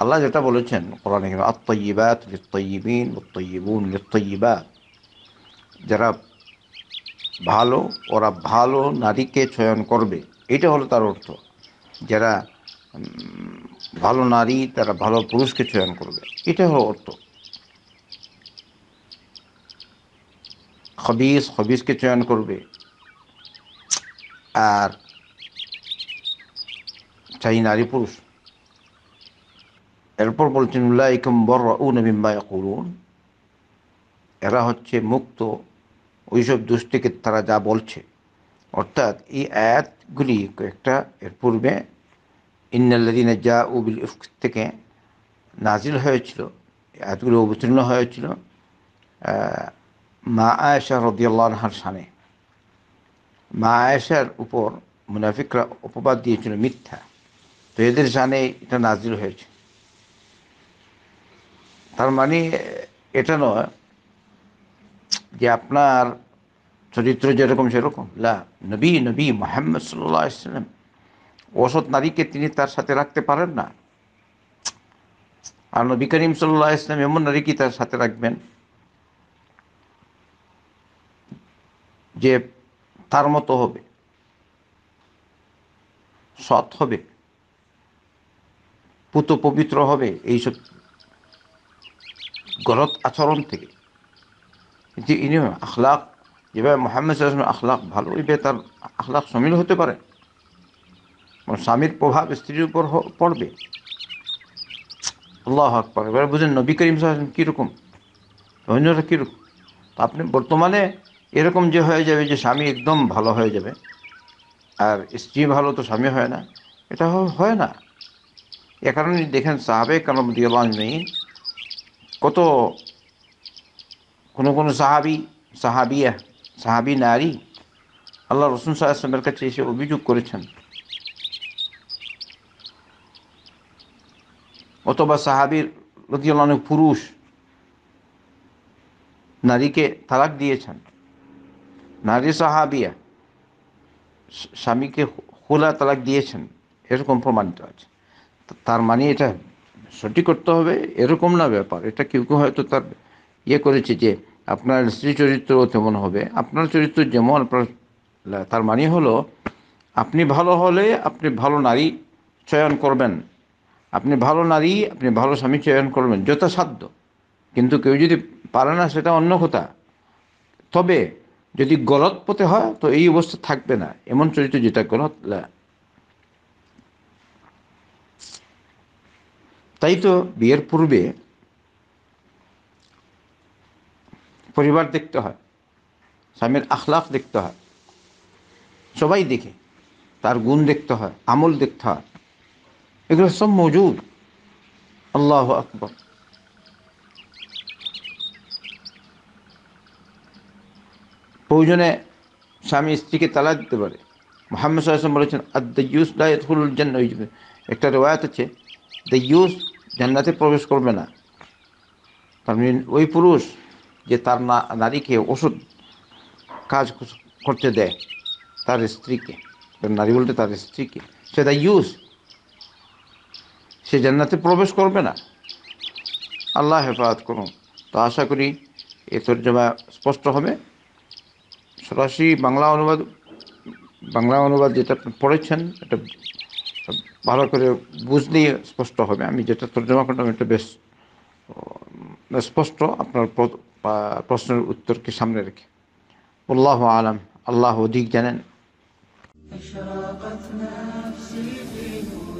আল্লাহ যেটা বলেছেন কোরআন আত্মইবাত যারা ভালো ওরা ভালো নারীকে চয়ন করবে এটা হলো তার অর্থ যারা ভালো নারী তারা ভালো পুরুষকে চয়ন করবে এটা হলো অর্থ হবিস খবিসকে চয়ন করবে আর চাই নারী পুরুষ এরপর বলছেন উল্লাইকুম বর উনবিম্বায় করুন এরা হচ্ছে মুক্ত ওইসব থেকে তারা যা বলছে অর্থাৎ এই আয়াতগুলি কয়েকটা এর পূর্বে ইন্নাল্লাদিনা যা উবিল ইফক থেকে নাজিল হয়েছিল আয়াতগুলি অবতীর্ণ হয়েছিল মা আয়েশা রদিয়াল্লাহার সামনে মা আয়েশার উপর মুনাফিকরা অপবাদ দিয়েছিল মিথ্যা তো এদের সামনে এটা নাজিল হয়েছে তার মানে এটা নয় যে আপনার চরিত্র যেরকম সেরকম লা নবী নবী মোহাম্মদ সাল্লাহ ইসলাম অসৎ নারীকে তিনি তার সাথে রাখতে পারেন না আর নবী করিম সাল্লাহ ইসলাম এমন নারীকে তার সাথে রাখবেন যে তার মতো হবে সৎ হবে পুত পবিত্র হবে এইসব গলত আচরণ থেকে কিন্তু ইনি আখলাখ যেভাবে মোহাম্মদ সাল্লামের আখলাখ ভালো এইভাবে তার আখলাখ সামিল হতে পারে মানে স্বামীর প্রভাব স্ত্রীর উপর পড়বে আল্লাহ আকবর এবার বুঝেন নবী করিম সাহেব কীরকম অন্যরা কীরকম আপনি বর্তমানে এরকম যে হয়ে যাবে যে স্বামী একদম ভালো হয়ে যাবে আর স্ত্রী ভালো তো স্বামী হয় না এটা হয় না এ কারণে দেখেন সাহাবে কালাম দিয়ে নেই কত কোনো কোনো সাহাবি সাহাবিয়া সাহাবি নারী আল্লাহ রসুন সাহায্যের কাছে এসে অভিযোগ করেছেন অথবা সাহাবির অনেক পুরুষ নারীকে তালাক দিয়েছেন নারী সাহাবিয়া স্বামীকে খোলা তালাক দিয়েছেন এরকম প্রমাণিত আছে তার মানে এটা সঠিক করতে হবে এরকম না ব্যাপার এটা কেউ কেউ হয়তো তার ইয়ে করেছে যে আপনার স্ত্রী চরিত্র তেমন হবে আপনার চরিত্র যেমন আপনার তার মানে হলো আপনি ভালো হলে আপনি ভালো নারী চয়ন করবেন আপনি ভালো নারী আপনি ভালো স্বামী চয়ন করবেন যথাসাধ্য কিন্তু কেউ যদি পারে না সেটা অন্য কথা তবে যদি গলত পথে হয় তো এই অবস্থা থাকবে না এমন চরিত্র যেটা গলত তাই তো বিয়ের পূর্বে পরিবার দেখতে হয় স্বামীর আখলাফ দেখতে হয় সবাই দেখে তার গুণ দেখতে হয় আমল দেখতে হয় এগুলো সব মজুদ আল্লাহ আকবর প্রয়োজনে স্বামী স্ত্রীকে তালা দিতে পারে মোহাম্মদ সাল্লাম বলেছেন আর দ্য ইউস দায়ুল জন্য একটা রেওয়ায়ত আছে দ্য ইউস জান্নাতে প্রবেশ করবে না তেমনি মানে ওই পুরুষ যে তার নারীকে ওষুধ কাজ করতে দেয় তার স্ত্রীকে নারী বলতে তার স্ত্রীকে সে দা ইউজ সে জান্নাতে প্রবেশ করবে না আল্লাহ হেফাজত করুন তো আশা করি এ তর্জমা স্পষ্ট হবে সরাসরি বাংলা অনুবাদ বাংলা অনুবাদ যেটা পড়েছেন এটা ভালো করে বুঝলেই স্পষ্ট হবে আমি যেটা তর্জমা করলাম এটা বেশ স্পষ্ট আপনার প্রশ্নের উত্তরকে সামনে রেখে আল্লাহ আলম আল্লাহ অধিক জানেন